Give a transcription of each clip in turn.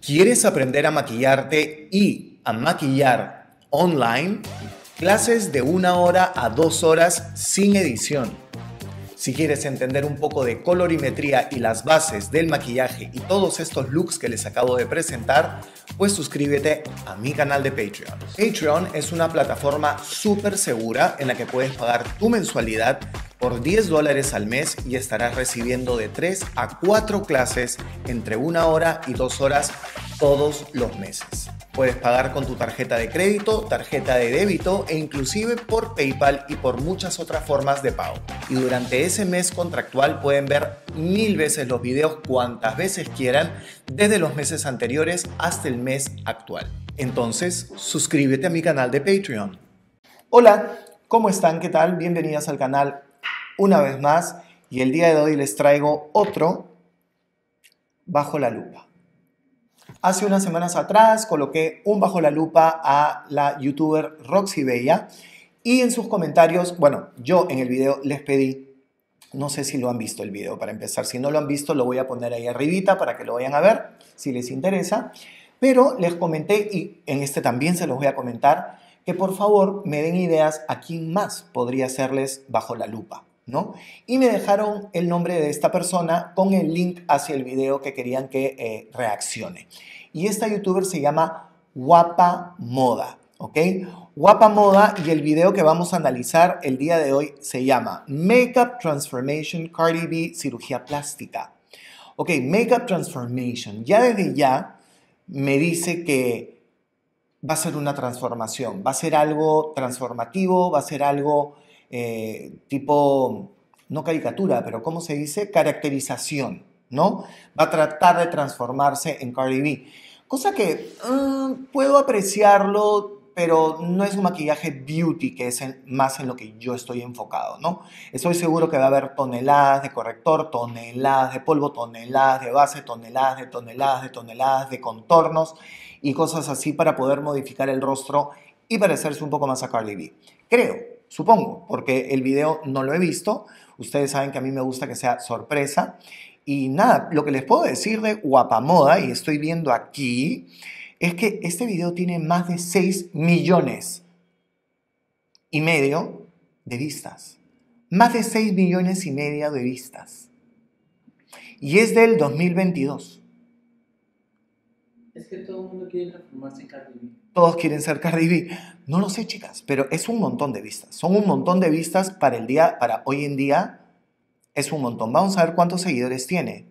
¿Quieres aprender a maquillarte y a maquillar online? Clases de una hora a dos horas sin edición. Si quieres entender un poco de colorimetría y las bases del maquillaje y todos estos looks que les acabo de presentar, pues suscríbete a mi canal de Patreon. Patreon es una plataforma súper segura en la que puedes pagar tu mensualidad por 10 dólares al mes y estarás recibiendo de 3 a 4 clases entre una hora y 2 horas todos los meses. Puedes pagar con tu tarjeta de crédito, tarjeta de débito e inclusive por PayPal y por muchas otras formas de pago. Y durante ese mes contractual pueden ver mil veces los videos cuantas veces quieran desde los meses anteriores hasta el mes actual. Entonces, suscríbete a mi canal de Patreon. Hola, ¿cómo están? ¿Qué tal? Bienvenidas al canal una vez más y el día de hoy les traigo otro bajo la lupa. Hace unas semanas atrás coloqué un bajo la lupa a la youtuber Roxy Bella y en sus comentarios, bueno, yo en el video les pedí, no sé si lo han visto el video para empezar, si no lo han visto lo voy a poner ahí arribita para que lo vayan a ver si les interesa, pero les comenté y en este también se los voy a comentar que por favor me den ideas a quién más podría hacerles bajo la lupa. Y me dejaron el nombre de esta persona con el link hacia el video que querían que eh, reaccione. Y esta youtuber se llama Guapa Moda, ¿ok? Guapa Moda y el video que vamos a analizar el día de hoy se llama Makeup Transformation Cardi B Cirugía Plástica. Ok, Makeup Transformation. Ya desde ya me dice que va a ser una transformación, va a ser algo transformativo, va a ser algo eh, tipo, no caricatura, pero ¿cómo se dice? Caracterización, ¿no? Va a tratar de transformarse en Cardi B. Cosa que mm, puedo apreciarlo, pero no es un maquillaje beauty, que es más en lo que yo estoy enfocado, ¿no? Estoy seguro que va a haber toneladas de corrector, toneladas de polvo, toneladas de base, toneladas de toneladas de toneladas de contornos y cosas así para poder modificar el rostro y parecerse un poco más a Cardi B. Creo, supongo, porque el video no lo he visto. Ustedes saben que a mí me gusta que sea sorpresa. Y nada, lo que les puedo decir de Guapamoda, y estoy viendo aquí, es que este video tiene más de 6 millones y medio de vistas. Más de 6 millones y medio de vistas. Y es del 2022. Es que todo el mundo quiere transformarse en Cardi todos quieren ser Cardi No lo sé, chicas, pero es un montón de vistas. Son un montón de vistas para el día, para hoy en día. Es un montón. Vamos a ver cuántos seguidores tiene.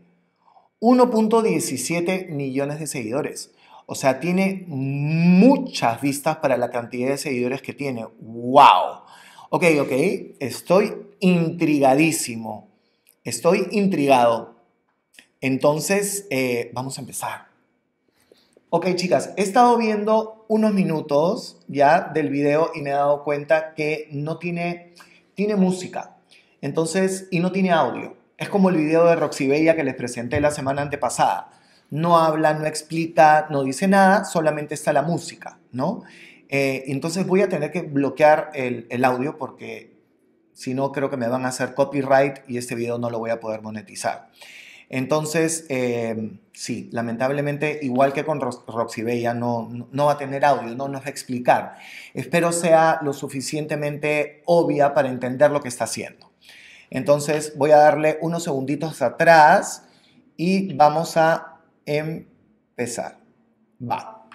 1.17 millones de seguidores. O sea, tiene muchas vistas para la cantidad de seguidores que tiene. ¡Wow! Ok, ok, estoy intrigadísimo. Estoy intrigado. Entonces, eh, vamos a empezar. Ok, chicas, he estado viendo unos minutos ya del video y me he dado cuenta que no tiene, tiene música. Entonces, y no tiene audio. Es como el video de Roxy Bella que les presenté la semana antepasada. No habla, no explica, no dice nada, solamente está la música, ¿no? Eh, entonces voy a tener que bloquear el, el audio porque si no creo que me van a hacer copyright y este video no lo voy a poder monetizar. Entonces, eh, sí, lamentablemente, igual que con Roxy Bella, no, no va a tener audio, no nos va a explicar. Espero sea lo suficientemente obvia para entender lo que está haciendo. Entonces, voy a darle unos segunditos atrás y vamos a empezar. Va.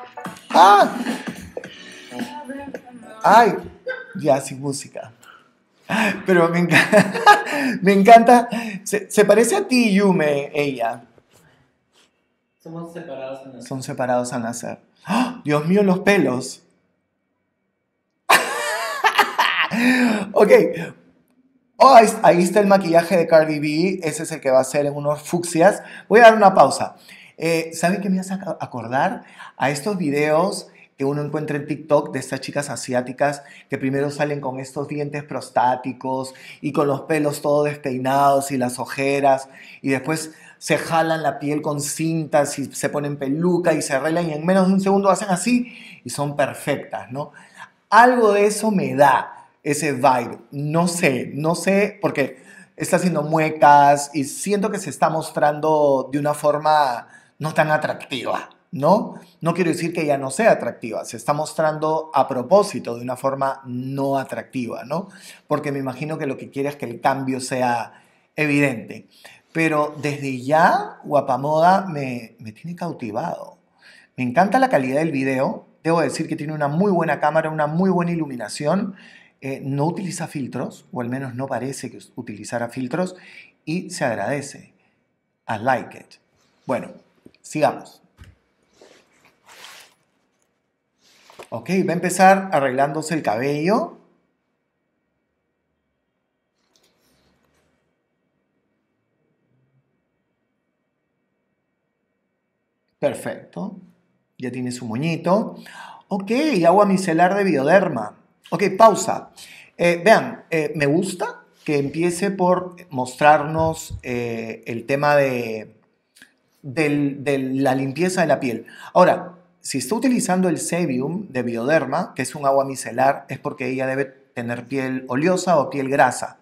¡Ah! ¡Ay! Ya sin música. Pero me encanta, Se, parece a ti, Yume, ella. Somos separados al nacer. Son separados al nacer. ¡Ah! Dios mío, los pelos. ok. Oh, ahí, está el maquillaje de Cardi B. Ese es el que va a ser en unos fucsias. Voy a dar una pausa. Eh, qué me hace acordar? A estos videos que uno encuentra en TikTok de estas chicas asiáticas que primero salen con estos dientes prostáticos y con los pelos todo despeinados y las ojeras y después se jalan la piel con cintas y se ponen peluca y se arreglan y en menos de un segundo hacen así y son perfectas, ¿no? Algo de eso me da ese vibe. No sé, no sé porque está haciendo muecas y siento que se está mostrando de una forma no tan atractiva. ¿no? No quiero decir que ya no sea atractiva, se está mostrando a propósito de una forma no atractiva, ¿no? Porque me imagino que lo que quiere es que el cambio sea evidente. Pero desde ya, Guapamoda me, tiene cautivado. Me encanta la calidad del video. Debo decir que tiene una muy buena cámara, una muy buena iluminación. Eh, no utiliza filtros, o al menos no parece que utilizara filtros, y se agradece. I like it. Bueno, sigamos. Ok, va a empezar arreglándose el cabello. Perfecto. Ya tiene su moñito. Ok, agua micelar de bioderma. Ok, pausa. Eh, vean, eh, me gusta que empiece por mostrarnos eh, el tema de la limpieza de la piel. Ahora, si está utilizando el Sebium de Bioderma, que es un agua micelar, es porque ella debe tener piel oleosa o piel grasa.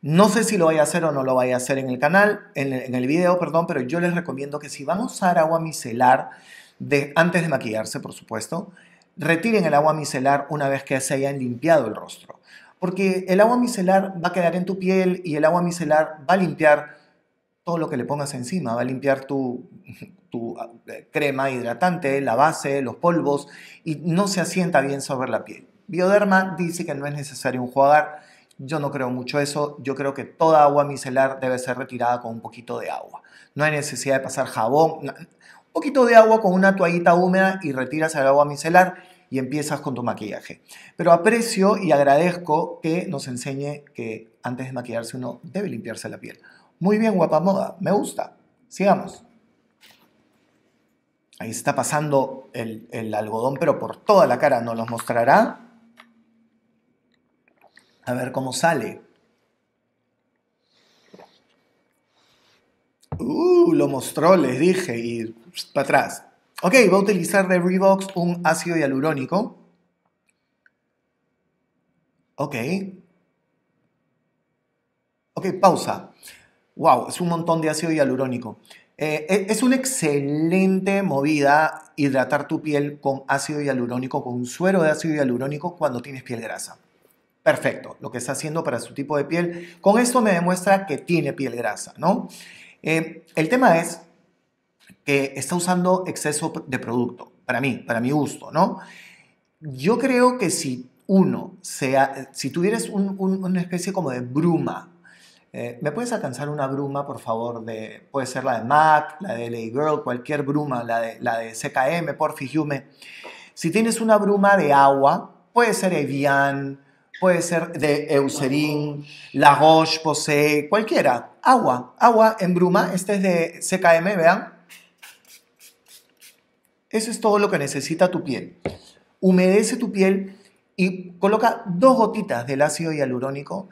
No sé si lo vaya a hacer o no lo vaya a hacer en el canal, en el, video, perdón, pero yo les recomiendo que si van a usar agua micelar antes de maquillarse, por supuesto, retiren el agua micelar una vez que se hayan limpiado el rostro. Porque el agua micelar va a quedar en tu piel y el agua micelar va a limpiar todo lo que le pongas encima, va a limpiar tu, ah, eh, crema hidratante, la base, los polvos y no se asienta bien sobre la piel. Bioderma dice que no es necesario enjuagar, yo no creo mucho eso, yo creo que toda agua micelar debe ser retirada con un poquito de agua. No hay necesidad de pasar jabón, un poquito de agua con una toallita húmeda y retiras el agua micelar y empiezas con tu maquillaje. Pero aprecio y agradezco que nos enseñe que antes de maquillarse uno debe limpiarse la piel. Muy bien, guapa moda, me gusta. Sigamos. Ahí está pasando el, algodón, pero por toda la cara. Nos los mostrará. A ver cómo sale. Uh, lo mostró, les dije, y para atrás. Ok, voy a utilizar de Revox un ácido hialurónico. Ok. Ok, pausa wow, es un montón de ácido hialurónico. Eh, e, es una excelente movida hidratar tu piel con ácido hialurónico, con un suero de ácido hialurónico cuando tienes piel grasa. Perfecto, lo que está haciendo para su tipo de piel. Con esto me demuestra que tiene piel grasa, ¿no? Eh, el tema es que está usando exceso de producto, para mí, para mi gusto, ¿no? Yo creo que si uno, sea, si tuvieras una especie como de bruma eh, ¿Me puedes alcanzar una bruma, por favor? De, puede ser la de Mac, la de Lady Girl, cualquier bruma, la de, la de CKM, por Hume. Si tienes una bruma de agua, puede ser Evian, puede ser de Eucerin, La Roche, Posay, cualquiera. Agua, agua en bruma. Este es de CKM, vean. Eso es todo lo que necesita tu piel. Humedece tu piel y coloca dos gotitas del ácido hialurónico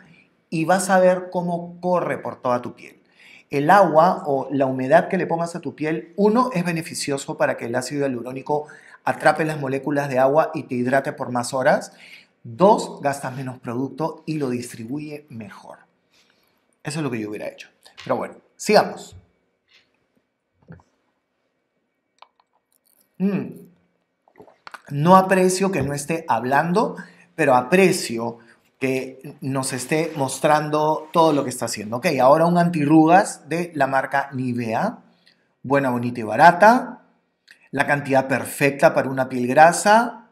y vas a ver cómo corre por toda tu piel. El agua o la humedad que le pongas a tu piel, uno, es beneficioso para que el ácido hialurónico atrape las moléculas de agua y te hidrate por más horas. Dos, gastas menos producto y lo distribuye mejor. Eso es lo que yo hubiera hecho. Pero bueno, sigamos. Mm. No aprecio que no esté hablando, pero aprecio que nos esté mostrando todo lo que está haciendo. Ok, ahora un antirrugas de la marca Nivea. Buena, bonita y barata. La cantidad perfecta para una piel grasa.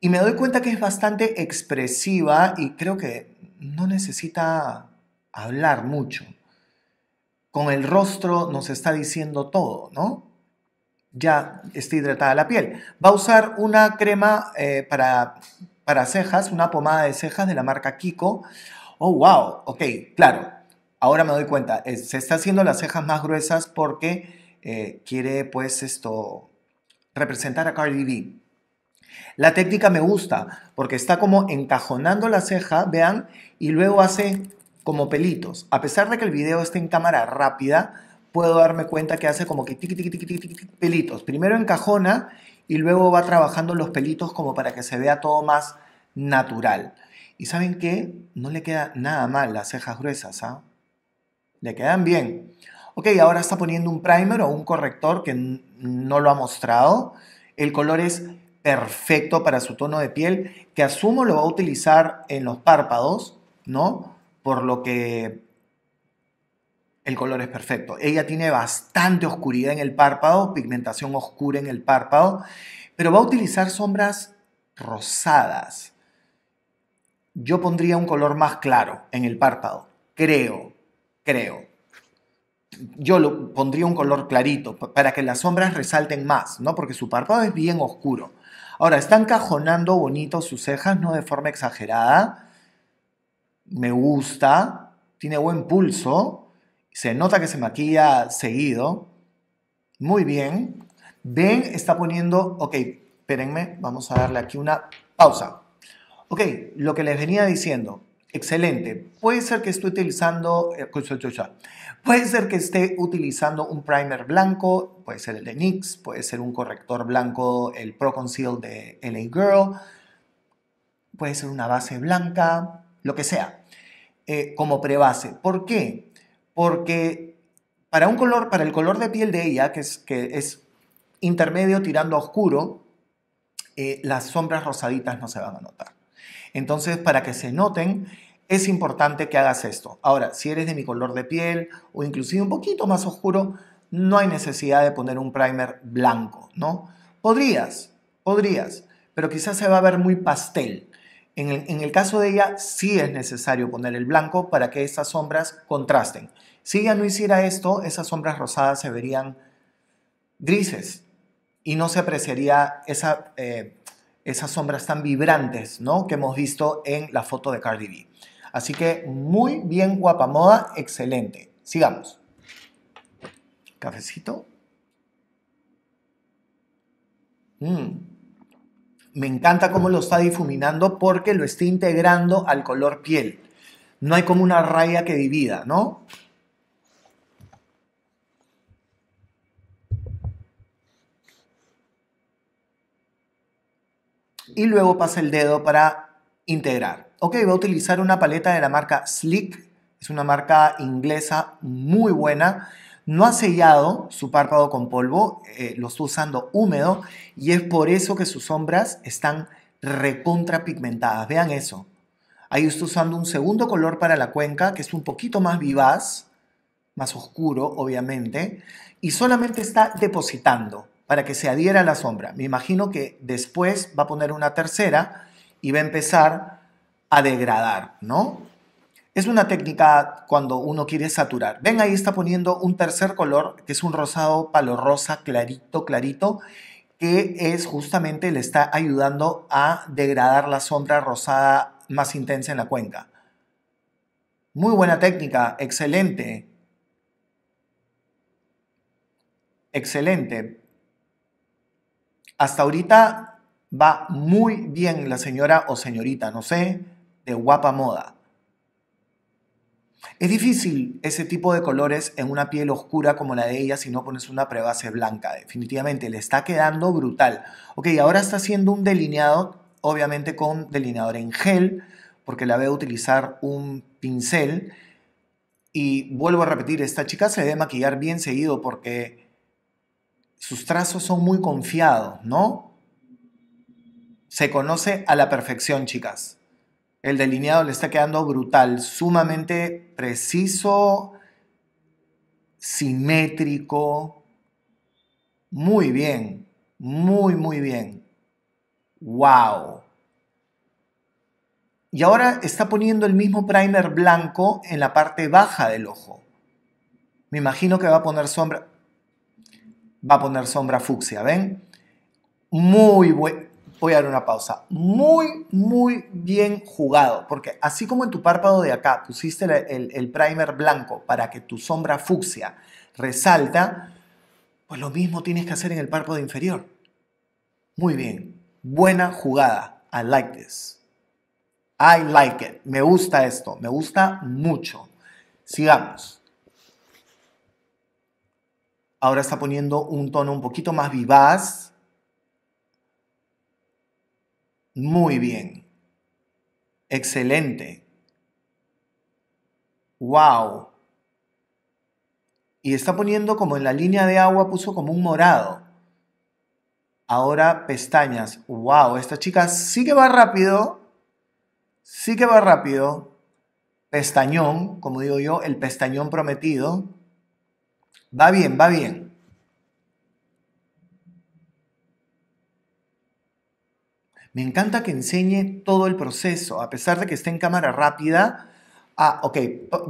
Y me doy cuenta que es bastante expresiva y creo que no necesita hablar mucho. Con el rostro nos está diciendo todo, ¿no? Ya está hidratada la piel. Va a usar una crema eh, para para cejas, una pomada de cejas de la marca Kiko. Oh, wow, ok, claro. Ahora me doy cuenta, eh, se está haciendo las cejas más gruesas porque eh, quiere pues esto representar a Cardi B. La técnica me gusta porque está como encajonando la ceja, vean, y luego hace como pelitos. A pesar de que el video esté en cámara rápida, puedo darme cuenta que hace como que tiqui, pelitos. Primero encajona y luego va trabajando los pelitos como para que se vea todo más natural. Y saben que no le queda nada mal las cejas gruesas, ¿ah? Le quedan bien. Ok, ahora está poniendo un primer o un corrector que no lo ha mostrado. El color es perfecto para su tono de piel, que asumo lo va a utilizar en los párpados, ¿no? Por lo que el color es perfecto. Ella tiene bastante oscuridad en el párpado, pigmentación oscura en el párpado, pero va a utilizar sombras rosadas. Yo pondría un color más claro en el párpado, creo, creo. Yo pondría un color clarito para que las sombras resalten más, ¿no? Porque su párpado es bien oscuro. Ahora, está encajonando bonito sus cejas, no de forma exagerada. Me gusta, tiene buen pulso, se nota que se maquilla seguido. Muy bien. Ven, está poniendo... Ok, espérenme, vamos a darle aquí una pausa. Ok, lo que les venía diciendo. Excelente. Puede ser que esté utilizando... Eh, puede ser que esté utilizando un primer blanco, puede ser el de NYX, puede ser un corrector blanco, el Pro Conceal de LA Girl, puede ser una base blanca, lo que sea, eh, como prebase. ¿Por qué? porque para, un color, para el color de piel de ella, que es, intermedio tirando a oscuro, eh, las sombras rosaditas no se van a notar. Entonces, para que se noten, es importante que hagas esto. Ahora, si eres de mi color de piel o inclusive un poquito más oscuro, no hay necesidad de poner un primer blanco, ¿no? Podrías, podrías, pero quizás se va a ver muy pastel. En el, en el caso de ella, sí es necesario poner el blanco para que estas sombras contrasten. Si ya no hiciera esto, esas sombras rosadas se verían grises y no se apreciaría esa, eh, esas sombras tan vibrantes ¿no? que hemos visto en la foto de Cardi B. Así que muy bien, guapa moda, excelente. Sigamos. Cafecito. Mm. Me encanta cómo lo está difuminando porque lo está integrando al color piel. No hay como una raya que divida, ¿no? y luego pasa el dedo para integrar. Ok, voy a utilizar una paleta de la marca Slick, es una marca inglesa muy buena. No ha sellado su párpado con polvo, eh, lo estoy usando húmedo y es por eso que sus sombras están recontrapigmentadas. Vean eso. Ahí estoy usando un segundo color para la cuenca, que es un poquito más vivaz, más oscuro, obviamente, y solamente está depositando para que se adhiera a la sombra. Me imagino que después va a poner una tercera y va a empezar a degradar, ¿no? Es una técnica cuando uno quiere saturar. Ven, ahí está poniendo un tercer color, que es un rosado rosa clarito, clarito, que es justamente le está ayudando a degradar la sombra rosada más intensa en la cuenca. Muy buena técnica, excelente. Excelente. Hasta ahorita va muy bien la señora o señorita, no sé, de guapa moda. Es difícil ese tipo de colores en una piel oscura como la de ella si no pones una prebase blanca. Definitivamente le está quedando brutal. Ok, ahora está haciendo un delineado, obviamente con delineador en gel, porque la veo utilizar un pincel. Y vuelvo a repetir, esta chica se debe maquillar bien seguido porque sus trazos son muy confiados, ¿no? Se conoce a la perfección, chicas. El delineado le está quedando brutal, sumamente preciso, simétrico. Muy bien, muy, muy bien. ¡Wow! Y ahora está poniendo el mismo primer blanco en la parte baja del ojo. Me imagino que va a poner sombra va a poner sombra fucsia, ¿ven? Muy buen, voy a dar una pausa, muy, muy bien jugado, porque así como en tu párpado de acá pusiste el, el primer blanco para que tu sombra fucsia resalta, pues lo mismo tienes que hacer en el párpado inferior. Muy bien, buena jugada, I like this. I like it, me gusta esto, me gusta mucho. Sigamos. Ahora está poniendo un tono un poquito más vivaz. Muy bien. Excelente. Wow. Y está poniendo como en la línea de agua, puso como un morado. Ahora pestañas. Wow, esta chica sí que va rápido. Sí que va rápido. Pestañón, como digo yo, el pestañón prometido. Va bien, va bien. Me encanta que enseñe todo el proceso, a pesar de que esté en cámara rápida. Ah, ok,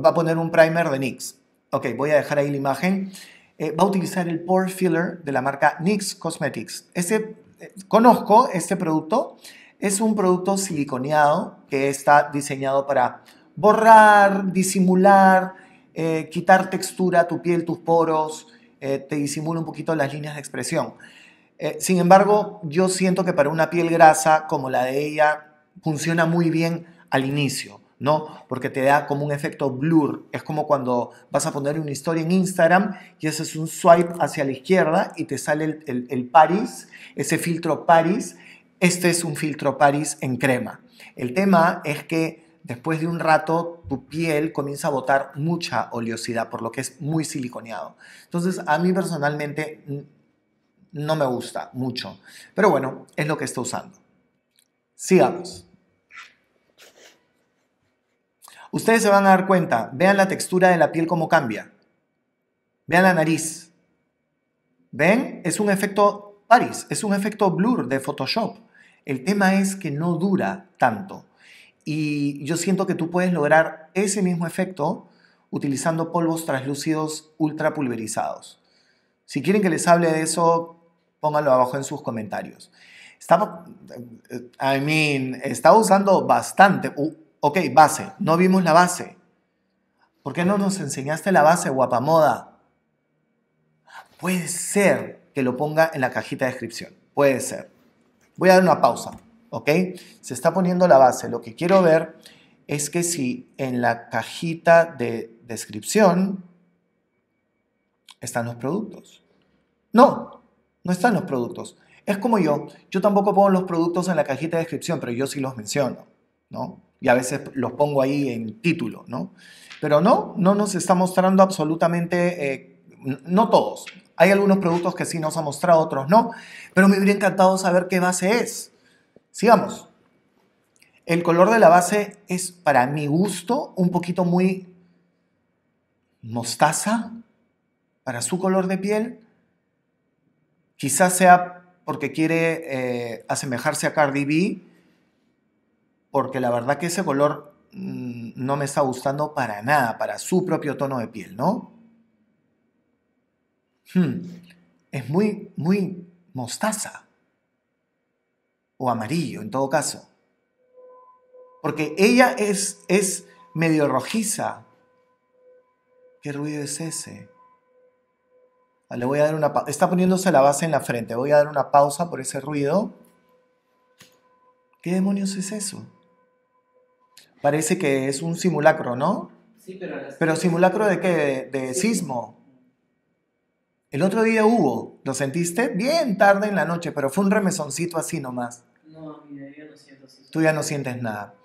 va a poner un primer de NYX. Ok, voy a dejar ahí la imagen. Eh, va a utilizar el Pore Filler de la marca NYX Cosmetics. Este, eh, conozco este producto. Es un producto siliconeado que está diseñado para borrar, disimular, eh, quitar textura a tu piel, tus poros, eh, te disimula un poquito las líneas de expresión. Eh, sin embargo, yo siento que para una piel grasa como la de ella funciona muy bien al inicio, ¿no? Porque te da como un efecto blur. Es como cuando vas a poner una historia en Instagram y haces un swipe hacia la izquierda y te sale el, el, el Paris, ese filtro Paris. Este es un filtro Paris en crema. El tema es que después de un rato tu piel comienza a botar mucha oleosidad, por lo que es muy siliconeado. Entonces, a mí personalmente no me gusta mucho, pero bueno, es lo que estoy usando. Sigamos. Ustedes se van a dar cuenta, vean la textura de la piel cómo cambia. Vean la nariz. ¿Ven? Es un efecto Paris, es un efecto blur de Photoshop. El tema es que no dura tanto. Y yo siento que tú puedes lograr ese mismo efecto utilizando polvos translúcidos ultra pulverizados. Si quieren que les hable de eso, pónganlo abajo en sus comentarios. Estaba, eh, I mean, estaba usando bastante. ok, base. No vimos la base. ¿Por qué no nos enseñaste la base, guapamoda? Puede ser que lo ponga en la cajita de descripción. Puede ser. Voy a dar una pausa. ¿ok? Se está poniendo la base. Lo que quiero ver es que si en la cajita de descripción están los productos. No, no están los productos. Es como yo, yo tampoco pongo los productos en la cajita de descripción, pero yo sí los menciono, ¿no? Y a veces los pongo ahí en título, ¿no? Pero no, no nos está mostrando absolutamente, eh, no todos. Hay algunos productos que sí nos ha mostrado, otros no, pero me hubiera encantado saber qué base es. Sigamos. El color de la base es, para mi gusto, un poquito muy mostaza para su color de piel. Quizás sea porque quiere eh, asemejarse a Cardi B, porque la verdad que ese color mm, no me está gustando para nada, para su propio tono de piel, ¿no? Hmm. Es muy, muy mostaza o amarillo en todo caso. Porque ella es, es medio rojiza. ¿Qué ruido es ese? Ah, le voy a dar una Está poniéndose la base en la frente. Voy a dar una pausa por ese ruido. ¿Qué demonios es eso? Parece que es un simulacro, ¿no? Sí, pero... ¿Pero simulacro de qué? ¿De, sismo? El otro día hubo, lo sentiste bien tarde en la noche, pero fue un remesoncito así nomás. No, mira, yo no siento así. Tú ya no sientes nada.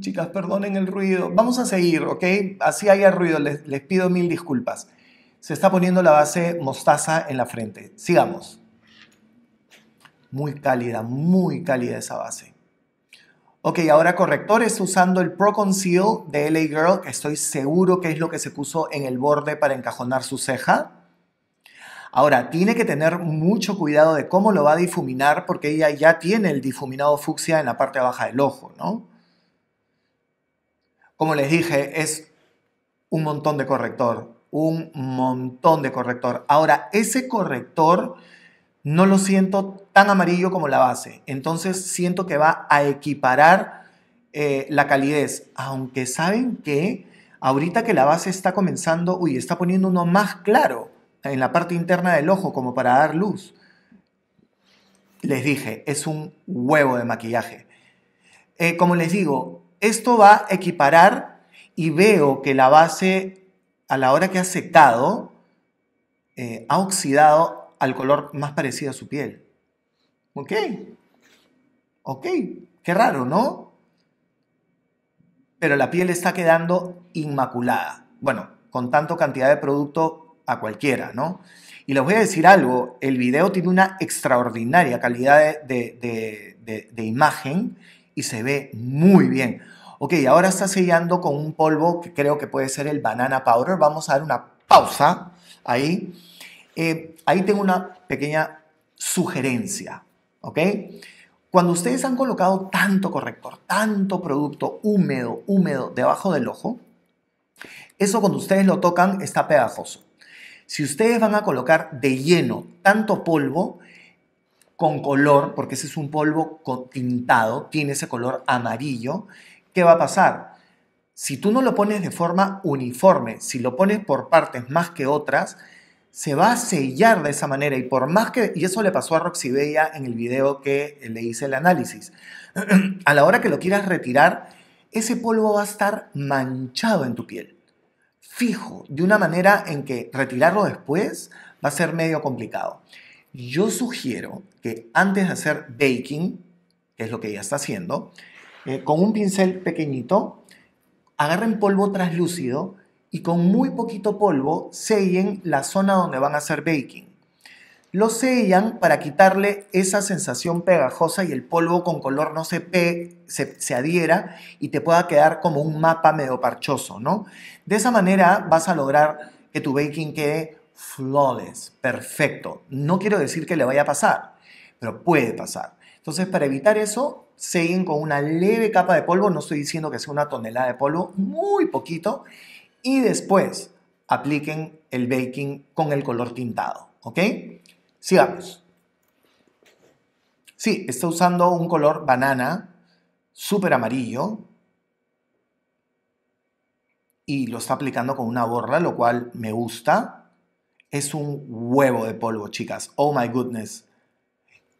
Chicas, perdonen el ruido. Vamos a seguir, ¿ok? Así haya ruido, les pido mil disculpas. Se está poniendo la base mostaza en la frente. Sigamos. Muy cálida, muy cálida esa base. Ok, ahora correctores usando el Pro Conceal de LA Girl, que estoy seguro que es lo que se puso en el borde para encajonar su ceja. Ahora, tiene que tener mucho cuidado de cómo lo va a difuminar, porque ella ya tiene el difuminado fucsia en la parte baja del ojo, ¿no? Como les dije, es un montón de corrector, un montón de corrector. Ahora, ese corrector no lo siento tan amarillo como la base. Entonces siento que va a equiparar eh, la calidez. Aunque saben que ahorita que la base está comenzando, uy, está poniendo uno más claro en la parte interna del ojo como para dar luz. Les dije, es un huevo de maquillaje. Eh, como les digo, esto va a equiparar y veo que la base a la hora que ha secado eh, ha oxidado al color más parecido a su piel. ¿Ok? ¿Ok? Qué raro, ¿no? Pero la piel está quedando inmaculada. Bueno, con tanto cantidad de producto a cualquiera, ¿no? Y les voy a decir algo, el video tiene una extraordinaria calidad de, imagen y se ve muy bien. Ok, ahora está sellando con un polvo que creo que puede ser el banana powder. Vamos a dar una pausa ahí. Eh, Ahí tengo una pequeña sugerencia, ¿ok? Cuando ustedes han colocado tanto corrector, tanto producto húmedo, húmedo debajo del ojo, eso cuando ustedes lo tocan está pegajoso. Si ustedes van a colocar de lleno tanto polvo con color, porque ese es un polvo tintado, tiene ese color amarillo, ¿qué va a pasar? Si tú no lo pones de forma uniforme, si lo pones por partes más que otras, se va a sellar de esa manera y por más que, y eso le pasó a Roxy Bella en el video que le hice el análisis, a la hora que lo quieras retirar, ese polvo va a estar manchado en tu piel, fijo, de una manera en que retirarlo después va a ser medio complicado. Yo sugiero que antes de hacer baking, que es lo que ella está haciendo, eh, con un pincel pequeñito, agarren polvo translúcido, y con muy poquito polvo sellen la zona donde van a hacer baking. Lo sellan para quitarle esa sensación pegajosa y el polvo con color no se, se, adhiera y te pueda quedar como un mapa medio parchoso, ¿no? De esa manera vas a lograr que tu baking quede flawless, perfecto. No quiero decir que le vaya a pasar, pero puede pasar. Entonces, para evitar eso, sellen con una leve capa de polvo, no estoy diciendo que sea una tonelada de polvo, muy poquito, y después apliquen el baking con el color tintado, ¿ok? Sigamos. Sí, está usando un color banana, súper amarillo, y lo está aplicando con una borra, lo cual me gusta. Es un huevo de polvo, chicas. Oh my goodness.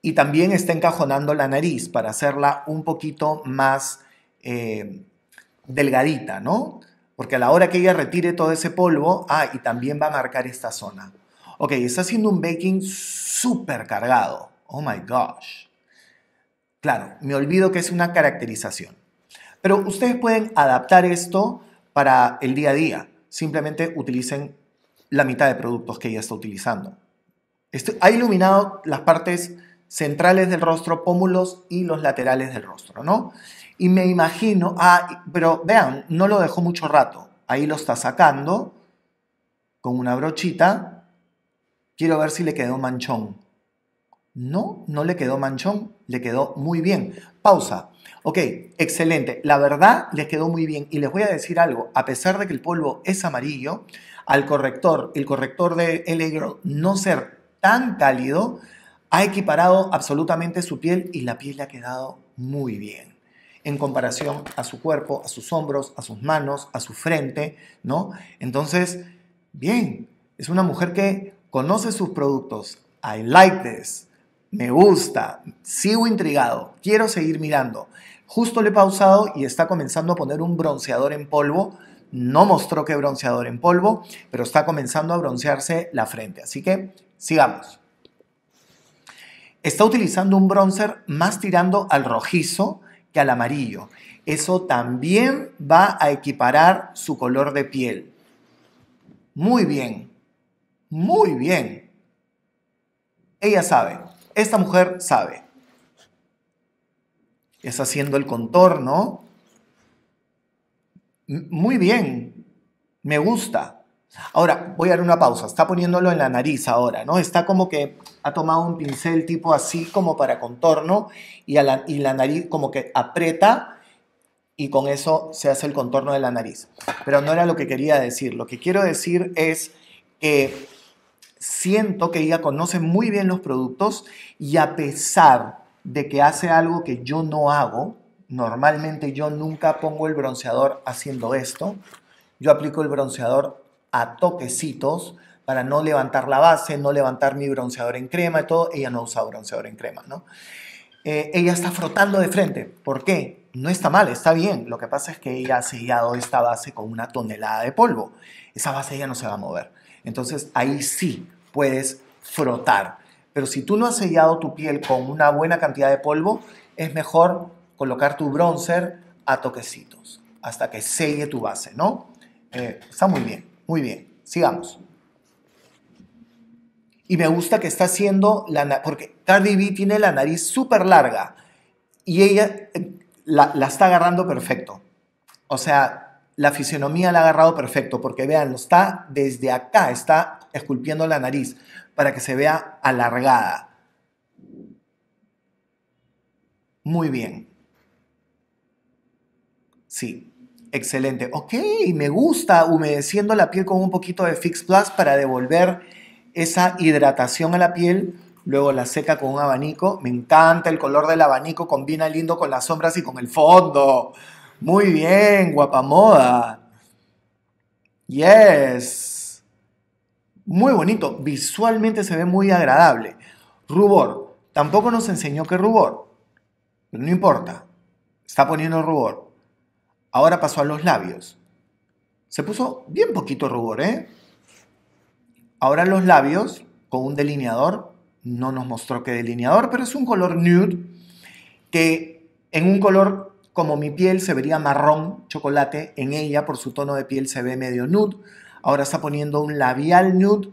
Y también está encajonando la nariz para hacerla un poquito más eh, delgadita, ¿no? Porque a la hora que ella retire todo ese polvo, ah, y también va a marcar esta zona. Ok, está haciendo un baking súper cargado. Oh my gosh. Claro, me olvido que es una caracterización. Pero ustedes pueden adaptar esto para el día a día. Simplemente utilicen la mitad de productos que ella está utilizando. ha iluminado las partes centrales del rostro, pómulos y los laterales del rostro, ¿no? Y me imagino, ah, pero vean, no lo dejó mucho rato. Ahí lo está sacando con una brochita. Quiero ver si le quedó manchón. No, no le quedó manchón, le quedó muy bien. Pausa. Ok, excelente. La verdad les quedó muy bien. Y les voy a decir algo, a pesar de que el polvo es amarillo, al corrector, el corrector de negro no ser tan cálido, ha equiparado absolutamente su piel y la piel le ha quedado muy bien en comparación a su cuerpo, a sus hombros, a sus manos, a su frente, ¿no? Entonces, bien, es una mujer que conoce sus productos. I like this. Me gusta. Sigo intrigado. Quiero seguir mirando. Justo le he pausado y está comenzando a poner un bronceador en polvo. No mostró qué bronceador en polvo, pero está comenzando a broncearse la frente. Así que sigamos. Está utilizando un bronzer más tirando al rojizo, al amarillo. Eso también va a equiparar su color de piel. Muy bien, muy bien. Ella sabe, esta mujer sabe. Está haciendo el contorno. Muy bien, me gusta. Ahora, voy a dar una pausa. Está poniéndolo en la nariz ahora, ¿no? Está como que ha tomado un pincel tipo así como para contorno y, la, y la nariz como que aprieta y con eso se hace el contorno de la nariz. Pero no era lo que quería decir. Lo que quiero decir es que siento que ella conoce muy bien los productos y a pesar de que hace algo que yo no hago, normalmente yo nunca pongo el bronceador haciendo esto, yo aplico el bronceador a toquecitos para no levantar la base, no levantar mi bronceador en crema y todo. Ella no usa bronceador en crema, ¿no? Eh, ella está frotando de frente. ¿Por qué? No está mal, está bien. Lo que pasa es que ella ha sellado esta base con una tonelada de polvo. Esa base ya no se va a mover. Entonces ahí sí puedes frotar. Pero si tú no has sellado tu piel con una buena cantidad de polvo, es mejor colocar tu bronzer a toquecitos hasta que selle tu base, ¿no? Eh, está muy bien. Muy bien, sigamos. Y me gusta que está haciendo la porque Cardi B tiene la nariz súper larga y ella em, la, la, está agarrando perfecto. O sea, la fisionomía la ha agarrado perfecto porque vean, está desde acá, está esculpiendo la nariz para que se vea alargada. Muy bien. Sí. Excelente. Ok, me gusta humedeciendo la piel con un poquito de Fix Plus para devolver esa hidratación a la piel. Luego la seca con un abanico. Me encanta el color del abanico. Combina lindo con las sombras y con el fondo. Muy bien, guapa moda, Yes. Muy bonito. Visualmente se ve muy agradable. Rubor. Tampoco nos enseñó qué rubor. Pero no importa. Está poniendo rubor. Ahora pasó a los labios. Se puso bien poquito rubor, ¿eh? Ahora los labios, con un delineador, no nos mostró qué delineador, pero es un color nude, que en un color como mi piel se vería marrón, chocolate, en ella por su tono de piel se ve medio nude. Ahora está poniendo un labial nude,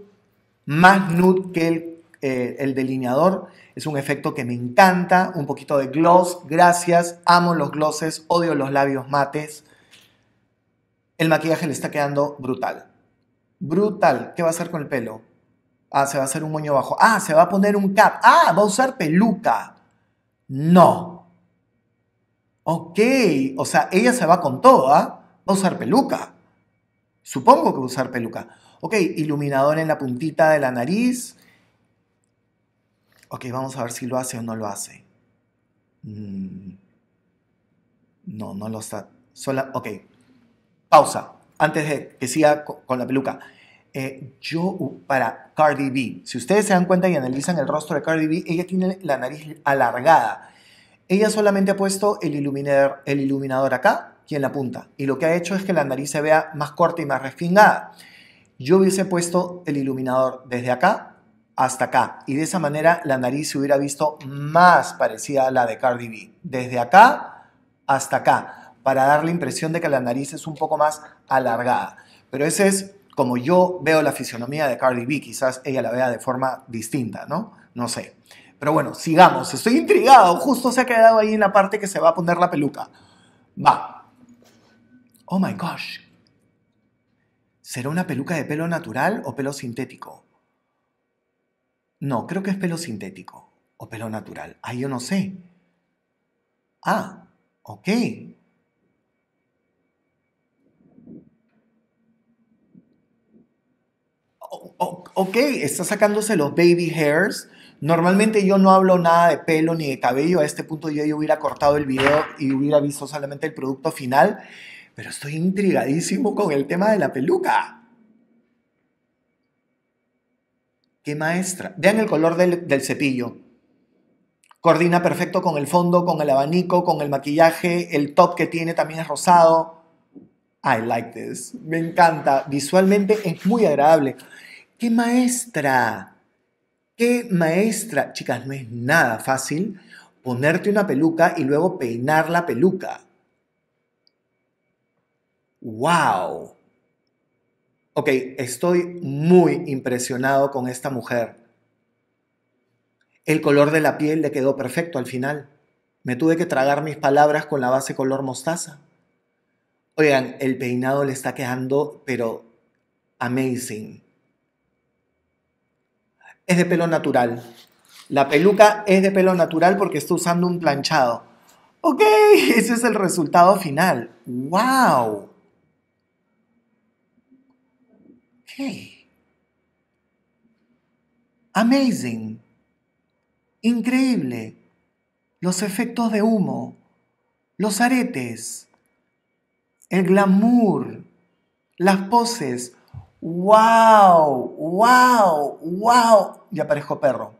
más nude que el, eh, el delineador. Es un efecto que me encanta. Un poquito de gloss, gracias. Amo los glosses, odio los labios mates. El maquillaje le está quedando brutal. Brutal. ¿Qué va a hacer con el pelo? Ah, se va a hacer un moño bajo. Ah, se va a poner un cap. Ah, va a usar peluca. No. Ok. O sea, ella se va con todo, ¿ah? Va a usar peluca. Supongo que va a usar peluca. Ok, iluminador en la puntita de la nariz ok, vamos a ver si lo hace o no lo hace. Mm. no, no lo está. Sola, ok, pausa. Antes de que siga con la peluca. Eh, yo, para Cardi B, si ustedes se dan cuenta y analizan el rostro de Cardi B, ella tiene la nariz alargada. Ella solamente ha puesto el iluminador, el iluminador acá y en la punta. Y lo que ha hecho es que la nariz se vea más corta y más refinada. Yo hubiese puesto el iluminador desde acá hasta acá. Y de esa manera la nariz se hubiera visto más parecida a la de Cardi B. Desde acá hasta acá. Para dar la impresión de que la nariz es un poco más alargada. Pero ese es como yo veo la fisionomía de Cardi B. Quizás ella la vea de forma distinta, ¿no? No sé. Pero bueno, sigamos. Estoy intrigado. Justo se ha quedado ahí en la parte que se va a poner la peluca. Va. Oh my gosh. ¿Será una peluca de pelo natural o pelo sintético? No, creo que es pelo sintético o pelo natural. Ah, yo no sé. Ah, ok. ok, está sacándose los baby hairs. Normalmente yo no hablo nada de pelo ni de cabello. A este punto yo, yo hubiera cortado el video y hubiera visto solamente el producto final. Pero estoy intrigadísimo con el tema de la peluca. Qué maestra. Vean el color del, cepillo. Coordina perfecto con el fondo, con el abanico, con el maquillaje. El top que tiene también es rosado. I like this. Me encanta. Visualmente es muy agradable. ¡Qué maestra! ¡Qué maestra! Chicas, no es nada fácil ponerte una peluca y luego peinar la peluca. ¡Wow! ok, estoy muy impresionado con esta mujer. El color de la piel le quedó perfecto al final. Me tuve que tragar mis palabras con la base color mostaza. Oigan, el peinado le está quedando, pero amazing. Es de pelo natural. La peluca es de pelo natural porque estoy usando un planchado. Ok, ese es el resultado final. ¡Wow! Amazing. Increíble. Los efectos de humo. Los aretes. El glamour. Las poses. ¡Wow! ¡Wow! ¡Wow! Y aparezco perro.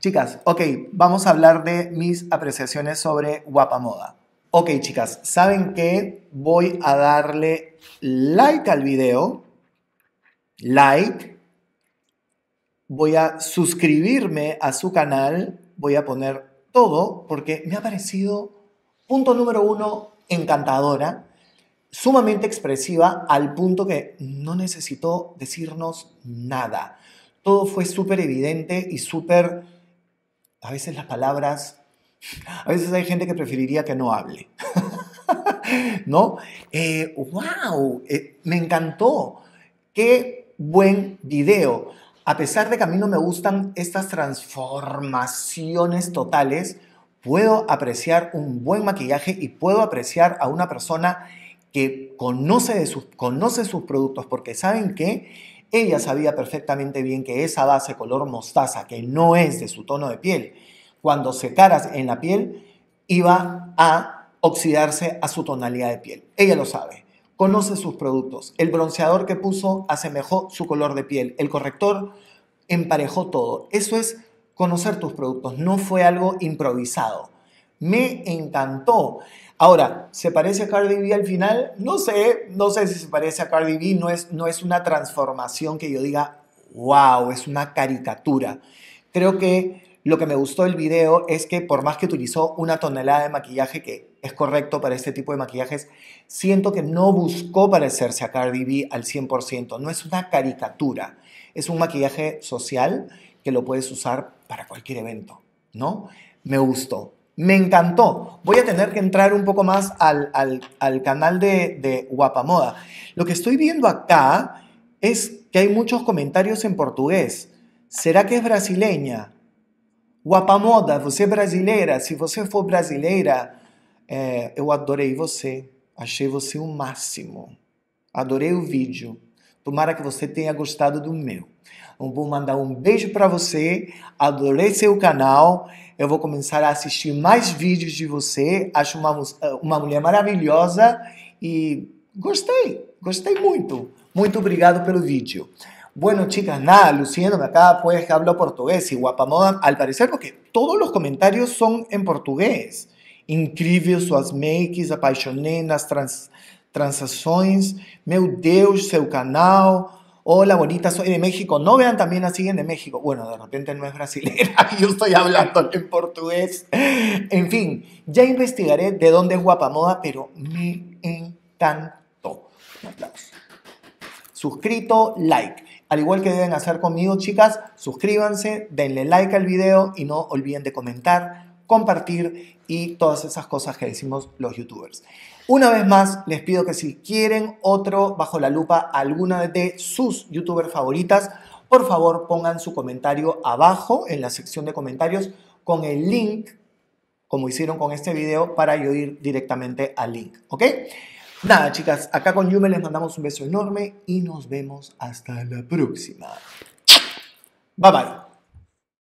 Chicas, ok, vamos a hablar de mis apreciaciones sobre guapa moda. Ok, chicas, ¿saben qué? Voy a darle like al video like voy a suscribirme a su canal, voy a poner todo porque me ha parecido, punto número uno, encantadora, sumamente expresiva al punto que no necesitó decirnos nada. Todo fue súper evidente y súper, a veces las palabras, a veces hay gente que preferiría que no hable. ¿No? Eh, ¡Wow! Eh, me encantó. Qué buen video. A pesar de que a mí no me gustan estas transformaciones totales, puedo apreciar un buen maquillaje y puedo apreciar a una persona que conoce, de sus, conoce sus productos porque saben que ella sabía perfectamente bien que esa base color mostaza, que no es de su tono de piel, cuando se caras en la piel, iba a oxidarse a su tonalidad de piel. Ella lo sabe. Conoce sus productos. El bronceador que puso asemejó su color de piel. El corrector emparejó todo. Eso es conocer tus productos. No fue algo improvisado. Me encantó. Ahora, ¿se parece a Cardi B al final? No sé, no sé si se parece a Cardi B. No es, no es una transformación que yo diga, wow, es una caricatura. Creo que lo que me gustó del video es que por más que utilizó una tonelada de maquillaje que es correcto para este tipo de maquillajes. Siento que no buscó parecerse a Cardi B al 100%, no es una caricatura, es un maquillaje social que lo puedes usar para cualquier evento, ¿no? Me gustó, me encantó. Voy a tener que entrar un poco más al, canal de, de Guapamoda. Lo que estoy viendo acá es que hay muchos comentarios en portugués. ¿Será que es brasileña? Guapamoda, você es brasileira? Si vos for brasileira, é, eu adorei você, achei você o máximo, adorei o vídeo, tomara que você tenha gostado do meu. Eu vou mandar um beijo para você, adorei seu canal, eu vou começar a assistir mais vídeos de você, acho uma, uma mulher maravilhosa e gostei, gostei muito. Muito obrigado pelo vídeo. Bueno, chicas, nada, luciéndome acá, pues que hablo portugués y guapamoda, al parecer, porque todos los comentarios son en portugués. Incrível suas makes, apaixonei nas trans, transações. Meu Deus, seu canal. Hola, bonita, soy de México. No vean también a siguen de México. Bueno, de repente no es brasileña, yo estoy hablando en portugués. En fin, ya investigaré de dónde es guapa moda, pero me encantó. Suscrito, like. Al igual que deben hacer conmigo, chicas, suscríbanse, denle like al video y no olviden de comentar, compartir y todas esas cosas que decimos los youtubers. Una vez más, les pido que si quieren otro bajo la lupa, alguna de sus youtubers favoritas, por favor pongan su comentario abajo en la sección de comentarios con el link, como hicieron con este video, para yo ir directamente al link, ¿ok? Nada, chicas, acá con Yume les mandamos un beso enorme y nos vemos hasta la próxima. Bye bye.